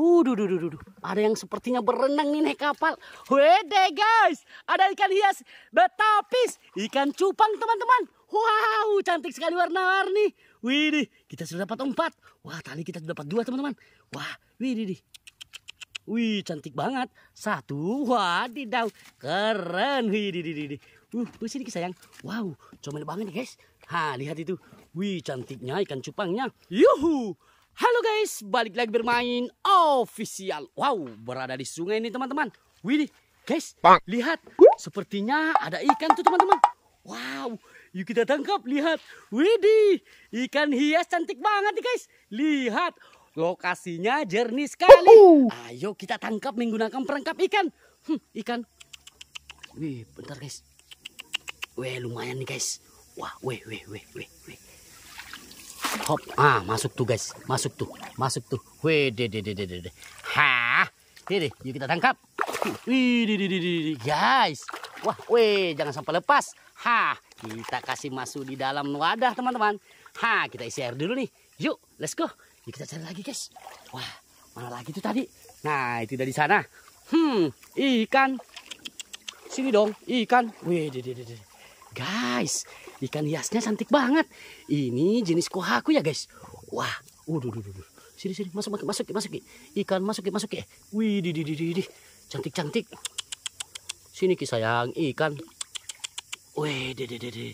Wuh, duh, duh, duh. duh. ada yang sepertinya berenang nih naik kapal. Wede guys, ada ikan hias betapis, ikan cupang teman-teman. Wow, cantik sekali warna-warni. Widih, kita sudah dapat empat. Wah, tadi kita sudah dapat dua teman-teman. Wah, widih, Wih, cantik banget. Satu, wadidaw. Keren, widih, widih, widih. Uh, sini sayang. Wow, comel banget nih guys. Ha, lihat itu. Wih, cantiknya ikan cupangnya. Yuhu. Halo guys, balik lagi bermain official. Wow, berada di sungai ini teman-teman. Wih, guys, Bang. lihat. Sepertinya ada ikan tuh teman-teman. Wow, yuk kita tangkap, lihat. Widih, ikan hias cantik banget nih guys. Lihat, lokasinya jernih sekali. Ayo kita tangkap menggunakan perangkap ikan. Hmm, ikan. Wih, bentar guys. Weh, lumayan nih guys. Wah, weh, weh, weh, weh, weh. Hop, ah masuk tuh guys, masuk tuh, masuk tuh. Wih, de, de, de, de, Ha. Hah, deh, yuk kita tangkap. Wih, di, di, di, di, guys. Wah, weh, jangan sampai lepas. Ha, kita kasih masuk di dalam wadah teman-teman. Ha, kita isi air dulu nih. Yuk, let's go. Yuk kita cari lagi guys. Wah, mana lagi tuh tadi? Nah, itu dari sana. Hmm, ikan. Sini dong, ikan. Wih, de de de de. Guys, Ikan hiasnya cantik banget. Ini jenis kohaku ya guys. Wah, waduh, waduh, waduh. Sini, sini, masuk, masuk, masuk, masuk. Ikan masuk, masuk. Wih, di, di, di, di. di, Cantik, cantik. Sini kisah sayang, ikan. Wih, di, di, di, di.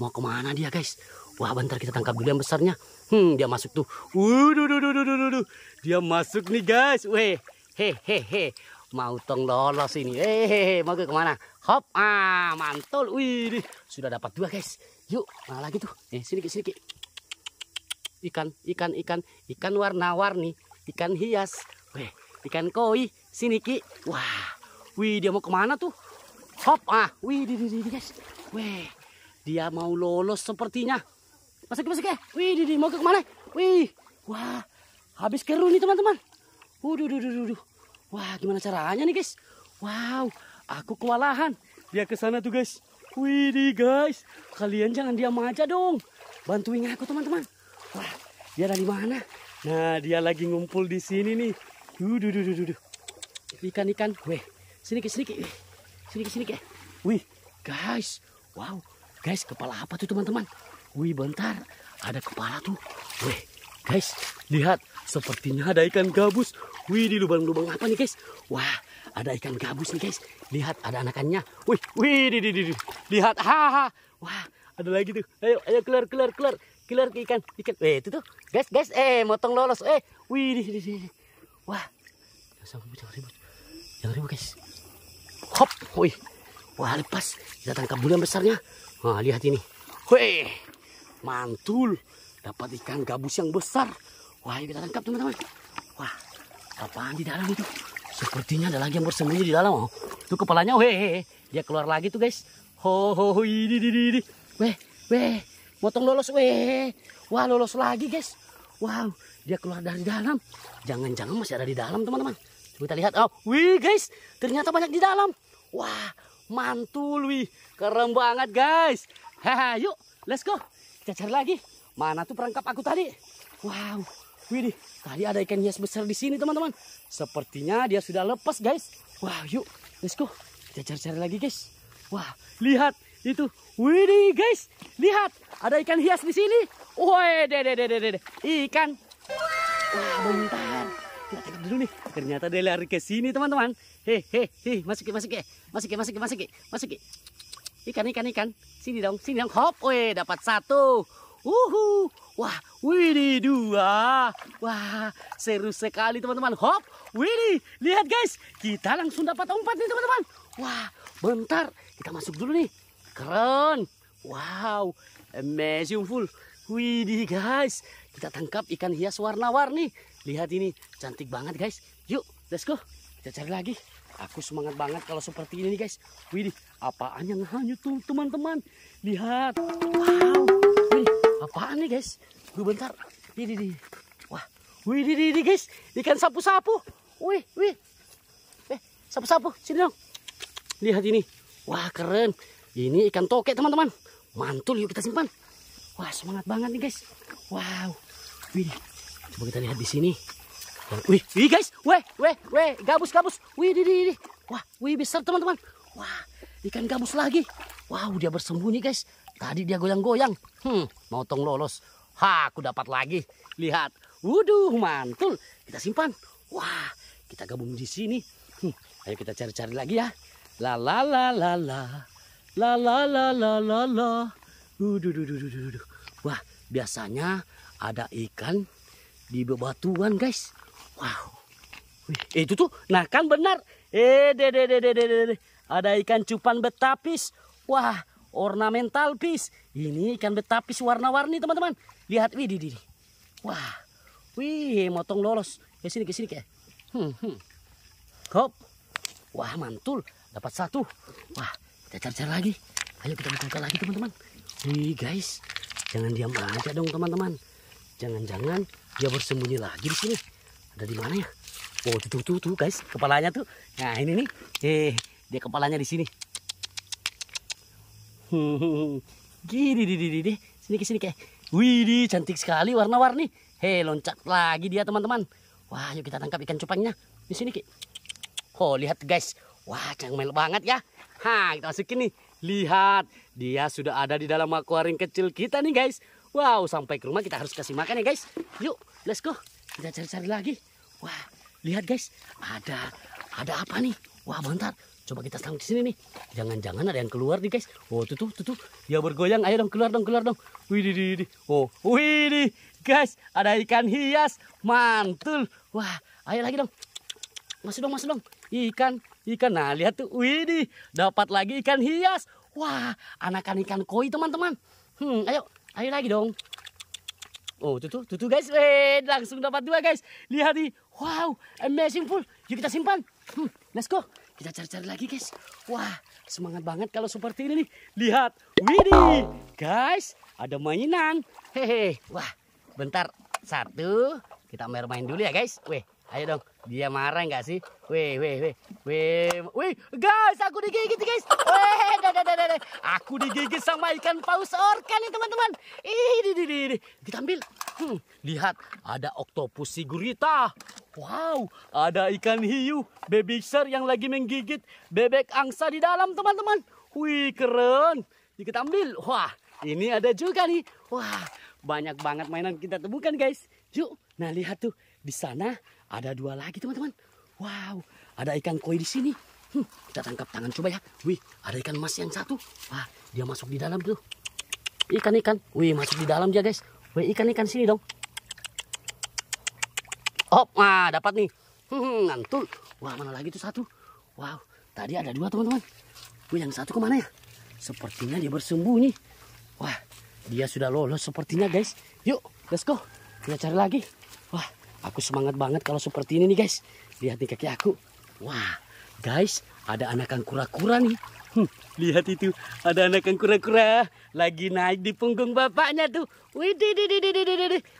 Mau kemana dia guys? Wah, bentar kita tangkap dulu yang besarnya. Hmm, dia masuk tuh. Waduh, waduh, waduh, waduh. Dia masuk nih guys. Wih, he, hehehe mau tong lolos ini. Eh, eh, eh, mau ke kemana? Hop, ah, mantul. Wih, sudah dapat dua guys. Yuk, mana lagi tuh? Eh, sini ke sini. ke Ikan, ikan, ikan, ikan warna-warni, ikan hias. Weh, ikan koi. Sini ki. Wah, wih dia mau kemana tuh? Hop, ah, wih, di, di, di, guys. Weh, dia mau lolos sepertinya. Masuk, masuk ke Wih, di, di, mau ke kemana? Wih, wah, habis keruh nih teman-teman. Waduh, -teman. Wah, gimana caranya nih, guys? Wow, aku kewalahan. Dia ke sana tuh, guys. Wih, guys. Kalian jangan diam aja dong. Bantuin aku, teman-teman. Wah, dia dari mana? Nah, dia lagi ngumpul di sini nih. Duh, duh, duh, duh, duh. Ikan-ikan. Weh, sini ke sini ke. Sini ke sini ke. Wih, guys. Wow, guys, kepala apa tuh, teman-teman? Wih, bentar. Ada kepala tuh. Weh, Guys, lihat. Sepertinya ada ikan gabus. Wih, di lubang-lubang apa nih, guys? Wah, ada ikan gabus nih, guys. Lihat, ada anakannya. Wih, wih, di, di, di. Lihat, haha. Wah, ada lagi tuh. Ayo, ayo, keluar, keluar, keluar. Keluar ke ikan, ikan. Eh, itu tuh. Guys, guys, eh, motong lolos. Eh, wih, di, di, di. Wah, jangan ribut, jangan ribut. Jangan ribut, guys. Hop, wih. Wah, lepas. Kita tangkap bulan besarnya. wah lihat ini. Wih, mantul dapat ikan gabus yang besar. Wah, kita tangkap teman-teman. Wah, apaan di dalam itu? Sepertinya ada lagi yang bersembunyi di dalam. Oh. Tuh kepalanya, weh, dia keluar lagi tuh guys. Ho, ho, ho, ini, ini, ini. Weh, weh, motong lolos, weh. Wah, lolos lagi guys. Wow, dia keluar dari dalam. Jangan-jangan masih ada di dalam teman-teman. Kita lihat, oh, wih guys, ternyata banyak di dalam. Wah, mantul wih, keren banget guys. Haha, yuk, let's go. Kita cari lagi. Mana tuh perangkap aku tadi? Wow, widih, tadi ada ikan hias besar di sini teman-teman. Sepertinya dia sudah lepas guys. Wah, wow, yuk, let's go. Kita cari-cari lagi guys. Wah, lihat itu, widih guys, lihat ada ikan hias di sini. Woi, deh deh deh deh deh, ikan. Wah, bentar. Kita tengok dulu nih. Ternyata dia lari ke sini teman-teman. Hehehe, masuk ke masuk ke masuk ke masuk ke masuk ke masuk ke. Ikan ikan ikan. Sini dong, sini dong. Hop, weh, dapat satu. Uhu. Wah, Widi dua. Wah, seru sekali teman-teman. Hop, Widi, Lihat guys, kita langsung dapat empat nih teman-teman. Wah, bentar. Kita masuk dulu nih. Keren. Wow, amazing full. Widi guys, kita tangkap ikan hias warna-warni. Lihat ini, cantik banget guys. Yuk, let's go. Kita cari lagi. Aku semangat banget kalau seperti ini guys. Widi, apaan yang hanyut tuh teman-teman. Lihat. Wow. Apaan nih guys? Gue bentar. Ini di, Wah. Wih, di di guys. Ikan sapu-sapu. Wih, wih. Eh, sapu-sapu. Sini dong. Lihat ini. Wah, keren. Ini ikan tokek, teman-teman. Mantul, yuk kita simpan. Wah, semangat banget nih guys. Wow. Wih. Coba kita lihat di sini. Wih, wih guys. Weh, weh, weh. Gabus, gabus. Wih, di, di, di. Wah, wih besar teman-teman. Wah, ikan gabus lagi. Wow, dia bersembunyi guys. Tadi dia goyang-goyang. Hmm, mau tong lolos. Ha, aku dapat lagi. Lihat. Waduh, mantul. Kita simpan. Wah, kita gabung di sini. Hmm, ayo kita cari-cari lagi ya. La la la la la. La la la la la la. Wah, biasanya ada ikan di bebatuan, guys. Wow. Eh, itu tuh. Nah, kan benar. Eh, de de de de de. Ada ikan cupan betapis. Wah, ornamental fish. Ini ikan betapis warna-warni teman-teman. Lihat, wih, di, di. Wah, wih, motong lolos. Eh, ke sini, ke sini, kayak. Hmm, hmm. Hop. Wah, mantul. Dapat satu. Wah, kita cari-cari lagi. Ayo kita buka lagi teman-teman. Wih, guys. Jangan diam aja dong teman-teman. Jangan-jangan dia bersembunyi lagi di sini. Ada di mana ya? Oh, tuh, tuh, tuh, guys. Kepalanya tuh. Nah, ini nih. Eh, dia kepalanya di sini. Gini, di, di, di, sini ke sini di cantik sekali warna-warni. Hei, loncat lagi dia teman-teman. Wah, yuk kita tangkap ikan cupangnya. Di sini ke Oh, lihat guys. Wah, cangmel banget ya. Ha, kita masukin nih. Lihat, dia sudah ada di dalam akuarium kecil kita nih guys. Wow, sampai ke rumah kita harus kasih makan ya guys. Yuk, let's go. Kita cari-cari lagi. Wah, lihat guys. Ada ada apa nih? Wah bentar, coba kita sambut di sini nih. Jangan-jangan ada yang keluar nih guys. Oh tuh tuh tuh tuh, dia ya, bergoyang. Ayo dong keluar dong keluar dong. Wih di di. Oh wih di guys, ada ikan hias, mantul. Wah, ayo lagi dong. Masuk dong masuk dong. Ikan ikan. Nah lihat tuh, wih di dapat lagi ikan hias. Wah, anakan ikan koi teman-teman. Hmm, ayo ayo lagi dong. Oh tuh tuh tuh, tuh guys, eh langsung dapat dua guys. Lihat nih, wow amazing full. Yuk kita simpan. Hmm. Let's go. Kita cari-cari lagi, guys. Wah, semangat banget kalau seperti ini nih. Lihat. Widih. Guys, ada mainan. Hehe. Wah, bentar. Satu. Kita main-main dulu ya, guys. Weh, ayo dong. Dia marah nggak sih? Weh, weh, weh. Weh, weh. Guys, aku digigit, guys. Weh, dada, dada, dada. Aku digigit sama ikan paus orca nih, teman-teman. Ih, di, di, di. Kita ambil. Hmm, lihat, ada oktopus sigurita. Wow, ada ikan hiu, baby shark yang lagi menggigit bebek angsa di dalam, teman-teman. Wih, keren. Kita ambil. Wah, ini ada juga nih. Wah, banyak banget mainan kita temukan, guys. Yuk, nah lihat tuh. Di sana ada dua lagi, teman-teman. Wow, ada ikan koi di sini. Hmm, kita tangkap tangan coba ya. Wih, ada ikan mas yang satu. Wah, dia masuk di dalam tuh. Ikan-ikan. Wih, masuk di dalam dia, guys. Wih, ikan-ikan sini dong. Hop, nah dapat nih. Hmm, ngantul. Wah, mana lagi tuh satu? Wow, tadi ada dua teman-teman. Yang satu kemana ya? Sepertinya dia bersembunyi. Wah, dia sudah lolos sepertinya guys. Yuk, let's go. Kita cari lagi. Wah, aku semangat banget kalau seperti ini nih guys. Lihat nih kaki aku. Wah, guys, ada anakan kura-kura nih. Hmm, lihat itu, ada anakan kura-kura lagi naik di punggung bapaknya tuh. Wih,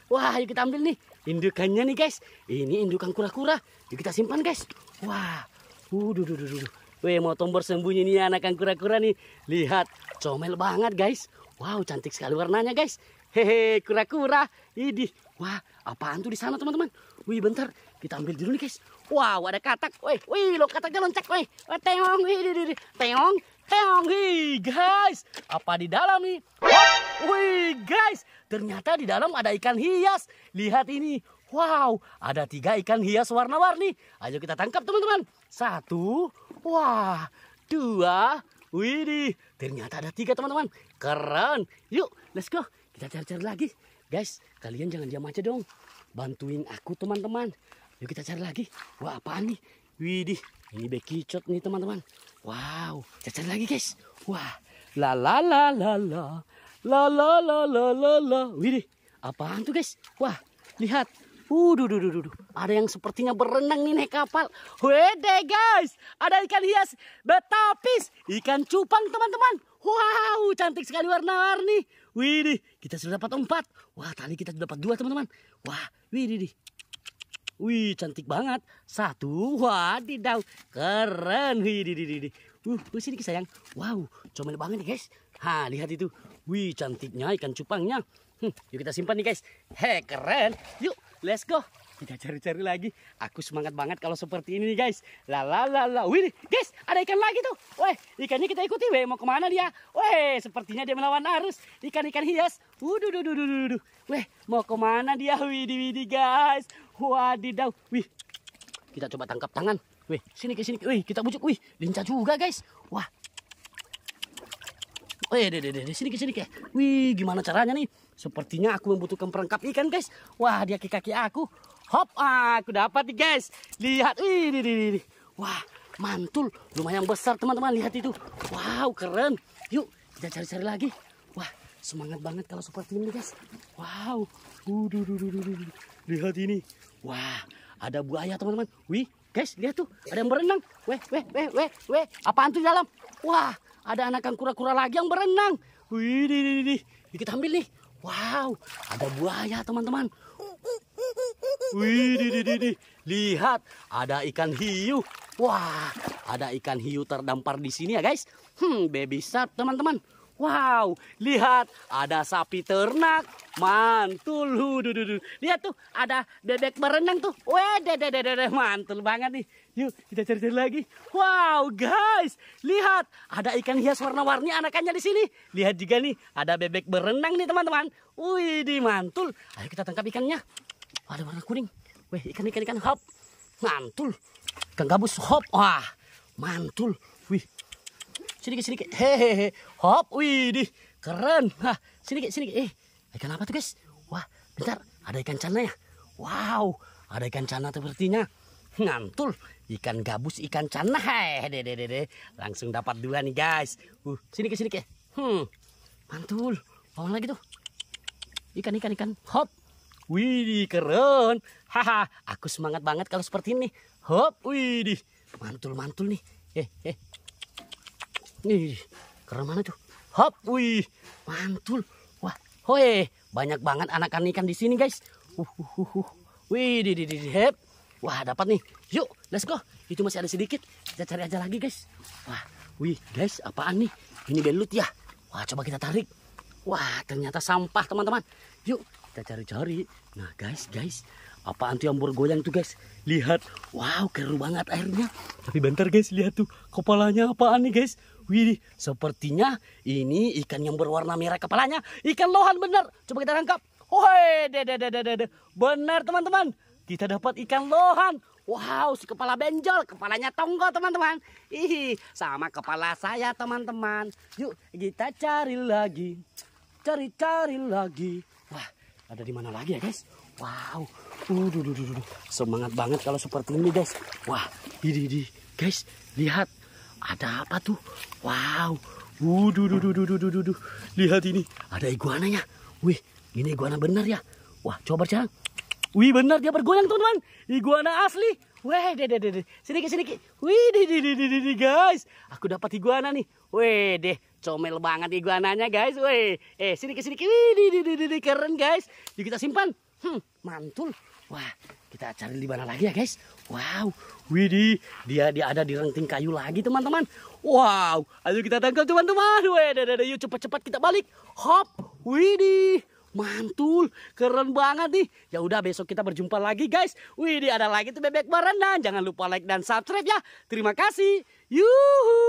Wah, yuk kita ambil nih indukannya nih guys. Ini indukan kura-kura. Kita simpan guys. Wah. Waduh, uh, duh, duh, duh. Weh, mau tombol sembunyi nih anakan kura-kura nih. Lihat, comel banget guys. Wow, cantik sekali warnanya guys. Hehe, kura-kura. Ini. Wah, apaan tuh di sana teman-teman? Wih, bentar. Kita ambil dulu nih guys. Wow, ada katak. weh weh lo kataknya loncat. weh teong. weh teong. Hey guys, apa di dalam nih? Wih guys, ternyata di dalam ada ikan hias. Lihat ini, wow, ada tiga ikan hias warna-warni. Ayo kita tangkap teman-teman. Satu, wah, dua, widih. Ternyata ada tiga teman-teman. Keren. Yuk, let's go. Kita cari-cari lagi. Guys, kalian jangan diam aja dong. Bantuin aku teman-teman. Yuk kita cari lagi. Wah, apaan nih? Widih, ini bekicot nih teman-teman. Wow, cacat lagi guys. Wah, la la la la la. La la la la la la. Widih, apaan tuh guys? Wah, lihat. Uh, duh, duh, duh, duh. Ada yang sepertinya berenang nih naik kapal. Wede guys, ada ikan hias betapis, ikan cupang teman-teman. Wow, cantik sekali warna-warni. Widih, kita sudah dapat empat. Wah, tadi kita sudah dapat dua teman-teman. Wah, wih widih. Wih, cantik banget. Satu, wadidaw. Keren. Wih, di, di, di. di Uh, sini sayang. Wow, comel banget nih guys. Ha, lihat itu. Wih, cantiknya ikan cupangnya. Hmm, yuk kita simpan nih guys. he keren. Yuk, let's go. Kita cari-cari lagi. Aku semangat banget kalau seperti ini nih guys. La la la la. Wih guys, ada ikan lagi tuh. wih ikannya kita ikuti. Weh, mau kemana dia? wih sepertinya dia melawan arus. Ikan-ikan hias. Wuduh, duh, duh, duh, duh, duh. Weh, mau kemana dia? Widi, widi guys. Wadidaw. Wih, kita coba tangkap tangan. Wih, sini ke sini. Wih, kita bujuk. Wih, lincah juga, guys. Wah. Eh, deh, deh, deh, sini ke sini ke. Wih, gimana caranya nih? Sepertinya aku membutuhkan perangkap ikan, guys. Wah, dia kaki kaki aku. Hop, aku dapat nih, guys. Lihat, wih, deh, deh, deh. Wah, mantul. Lumayan besar, teman-teman. Lihat itu. Wow, keren. Yuk, kita cari-cari lagi. Wah, semangat banget kalau seperti ini, guys. Wow. duh duh duh duh lihat ini. Wah, ada buaya teman-teman. Wih, guys, lihat tuh, ada yang berenang. Weh, weh, weh, weh, weh. Apaan tuh di dalam? Wah, ada anakan kura-kura lagi yang berenang. Wih, di, di, di. Yuk kita ambil nih. Wow, ada buaya teman-teman. Wih, di, di, di, di. Lihat, ada ikan hiu. Wah, ada ikan hiu terdampar di sini ya guys. Hmm, baby shark teman-teman. Wow, lihat ada sapi ternak. Mantul. Lihat tuh ada bebek berenang tuh. Wah, dededede mantul banget nih. Yuk, kita cari-cari lagi. Wow, guys. Lihat, ada ikan hias warna-warni anakannya di sini. Lihat juga nih, ada bebek berenang nih, teman-teman. Wih, di mantul. Ayo kita tangkap ikannya. Ada warna kuning. Wih, ikan-ikan ikan hop. Mantul. Ikan gabus hop. Wah, mantul. Wih, Sini, sini. Hehehe. Hop. Wih, Keren. Hah. Sini, sini. Eh, ikan apa tuh, guys? Wah, bentar. Ada ikan cana ya? Wow, ada ikan cana sepertinya. Ngantul. Ikan gabus, ikan cana. hehehe deh, deh, deh. Langsung dapat dua nih, guys. Uh, sini, sini, ke. Hmm. Mantul. bawa lagi tuh. Ikan, ikan, ikan. Hop. Wih, keren. Haha, aku semangat banget kalau seperti ini. Hop, wih, mantul, mantul nih. Eh, eh, Nih, keren mana tuh? Hop, wih, mantul. Wah, hoi, banyak banget anak ikan di sini guys. Uh, uh, uh, wih, di, di, di, di, hep. Wah, dapat nih. Yuk, let's go. Itu masih ada sedikit. Kita cari aja lagi guys. Wah, wih guys, apaan nih? Ini belut ya. Wah, coba kita tarik. Wah, ternyata sampah teman-teman. Yuk, kita cari-cari. Nah guys, guys, Apaan tuh yang bergoyang tuh guys? Lihat, wow keru banget airnya. Tapi bentar guys, lihat tuh kepalanya apaan nih guys? Wih, sepertinya ini ikan yang berwarna merah kepalanya. Ikan lohan bener. Coba kita tangkap. dede bener teman-teman. Kita dapat ikan lohan. Wow, si kepala benjol, kepalanya tonggo teman-teman. Ih, sama kepala saya teman-teman. Yuk, kita cari lagi. Cari-cari lagi. Wah, ada di mana lagi ya guys? Wow, uh, duh, duh, duh, duh. semangat banget kalau seperti ini guys. Wah, ini, ini guys, lihat ada apa tuh? Wow, uh, duh, duh, duh, duh, duh, duh, lihat ini ada iguananya. Wih, ini iguana benar ya? Wah, coba cang. Wih, benar dia bergoyang teman-teman. Iguana asli. Wih, deh, deh, deh, sini ke sini ke. Wih, deh, deh, deh, deh, guys. Aku dapat iguana nih. Wih deh, comel banget iguananya, guys. Wih, eh, sini ke sini ke. Wih, deh, deh, deh, deh, keren, guys. Yuk kita simpan. Hmm, mantul. Wah, kita cari di mana lagi ya, guys? Wow, Widi, dia dia ada di renting kayu lagi, teman-teman. Wow, ayo kita tangkap, teman-teman. Wih, yuk cepat-cepat kita balik. Hop, Widi, Mantul, keren banget nih. Ya udah besok kita berjumpa lagi guys. Widi ada lagi tuh bebek berenang. Jangan lupa like dan subscribe ya. Terima kasih. Yuhu.